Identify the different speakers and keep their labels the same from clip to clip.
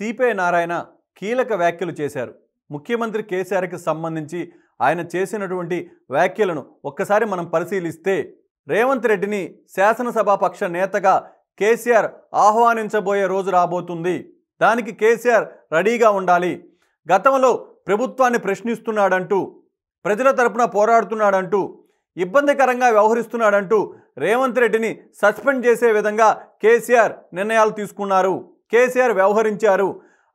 Speaker 1: CPI Narayana కీలక వ్యాఖ్యలు చేశారు ముఖ్యమంత్రి కేసీఆర్కి సంబంధించి ఆయన చేసినటువంటి వ్యాఖ్యలను ఒక్కసారి మనం పరిశీలిస్తే రేవంత్ రెడ్డిని శాసనసభాపక్ష నేతగా కేసీఆర్ ఆహ్వానించబోయే రోజు రాబోతుంది దానికి కేసీఆర్ రెడీగా ఉండాలి గతంలో ప్రభుత్వాన్ని ప్రశ్నిస్తున్నాడంటూ ప్రజల తరపున పోరాడుతున్నాడంటూ ఇబ్బందికరంగా వ్యవహరిస్తున్నాడంటూ రేవంత్ రెడ్డిని సస్పెండ్ చేసే విధంగా కేసీఆర్ నిర్ణయాలు తీసుకున్నారు కేసీఆర్ వ్యవహరించారు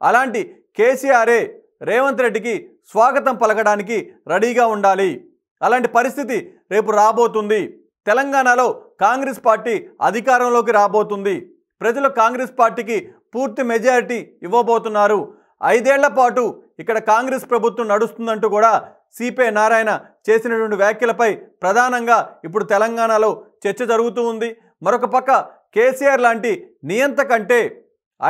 Speaker 1: అలాంటి కేసీఆరే రేవంత్ రెడ్డికి స్వాగతం పలకడానికి రెడీగా ఉండాలి అలాంటి పరిస్థితి రేపు రాబోతుంది తెలంగాణలో కాంగ్రెస్ పార్టీ అధికారంలోకి రాబోతుంది ప్రజలు కాంగ్రెస్ పార్టీకి పూర్తి మెజారిటీ ఇవ్వబోతున్నారు ఐదేళ్ల పాటు ఇక్కడ కాంగ్రెస్ ప్రభుత్వం నడుస్తుందంటూ కూడా సిపిఐ నారాయణ చేసినటువంటి వ్యాఖ్యలపై ప్రధానంగా ఇప్పుడు తెలంగాణలో చర్చ జరుగుతూ ఉంది మరొక పక్క కేసీఆర్ లాంటి నియంత కంటే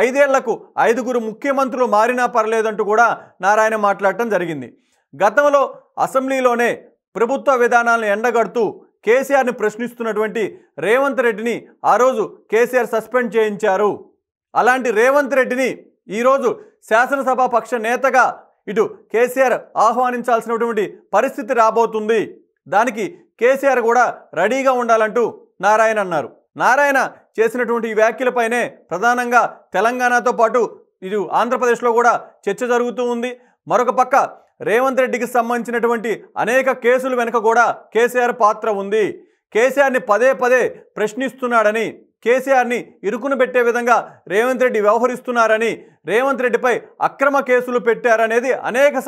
Speaker 1: ఐదేళ్లకు ఐదుగురు ముఖ్యమంత్రులు మారినా పర్లేదంటూ కూడా నారాయణ మాట్లాడటం జరిగింది గతంలో అసెంబ్లీలోనే ప్రభుత్వ విధానాలను ఎండగడుతూ కేసీఆర్ని ప్రశ్నిస్తున్నటువంటి రేవంత్ రెడ్డిని ఆ రోజు కేసీఆర్ సస్పెండ్ చేయించారు అలాంటి రేవంత్ రెడ్డిని ఈరోజు శాసనసభా పక్ష నేతగా ఇటు కేసీఆర్ ఆహ్వానించాల్సినటువంటి పరిస్థితి రాబోతుంది దానికి కేసీఆర్ కూడా రెడీగా ఉండాలంటూ నారాయణ అన్నారు నారాయణ చేసినటువంటి ఈ వ్యాఖ్యలపైనే ప్రధానంగా తెలంగాణతో పాటు ఇది ఆంధ్రప్రదేశ్లో కూడా చర్చ జరుగుతూ ఉంది మరొక పక్క రేవంత్ రెడ్డికి సంబంధించినటువంటి అనేక కేసులు వెనుక కూడా కేసీఆర్ పాత్ర ఉంది కేసీఆర్ని పదే పదే ప్రశ్నిస్తున్నాడని కేసీఆర్ని ఇరుకును పెట్టే విధంగా రేవంత్ రెడ్డి వ్యవహరిస్తున్నారని రేవంత్ రెడ్డిపై అక్రమ కేసులు పెట్టారనేది అనేక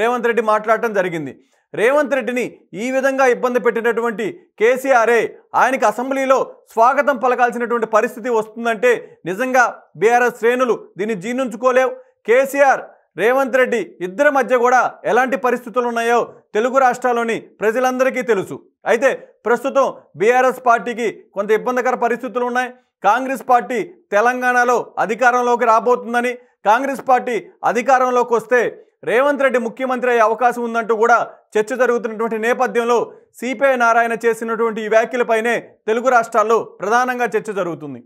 Speaker 1: రేవంత్ రెడ్డి మాట్లాడటం జరిగింది రేవంత్ రెడ్డిని ఈ విధంగా ఇబ్బంది పెట్టినటువంటి కేసీఆరే ఆయనకి అసెంబ్లీలో స్వాగతం పలకాల్సినటువంటి పరిస్థితి వస్తుందంటే నిజంగా బీఆర్ఎస్ శ్రేణులు దీన్ని జీర్ణించుకోలేవు కేసీఆర్ రేవంత్ రెడ్డి ఇద్దరి మధ్య కూడా ఎలాంటి పరిస్థితులు ఉన్నాయో తెలుగు రాష్ట్రాల్లోని ప్రజలందరికీ తెలుసు అయితే ప్రస్తుతం బీఆర్ఎస్ పార్టీకి కొంత ఇబ్బందికర పరిస్థితులు ఉన్నాయి కాంగ్రెస్ పార్టీ తెలంగాణలో అధికారంలోకి రాబోతుందని కాంగ్రెస్ పార్టీ అధికారంలోకి వస్తే రేవంత్ రెడ్డి ముఖ్యమంత్రి అయ్యే అవకాశం ఉందంటూ కూడా చర్చ జరుగుతున్నటువంటి నేపథ్యంలో సిపిఐ నారాయణ చేసినటువంటి ఈ వ్యాఖ్యలపైనే తెలుగు రాష్ట్రాల్లో ప్రధానంగా చర్చ జరుగుతుంది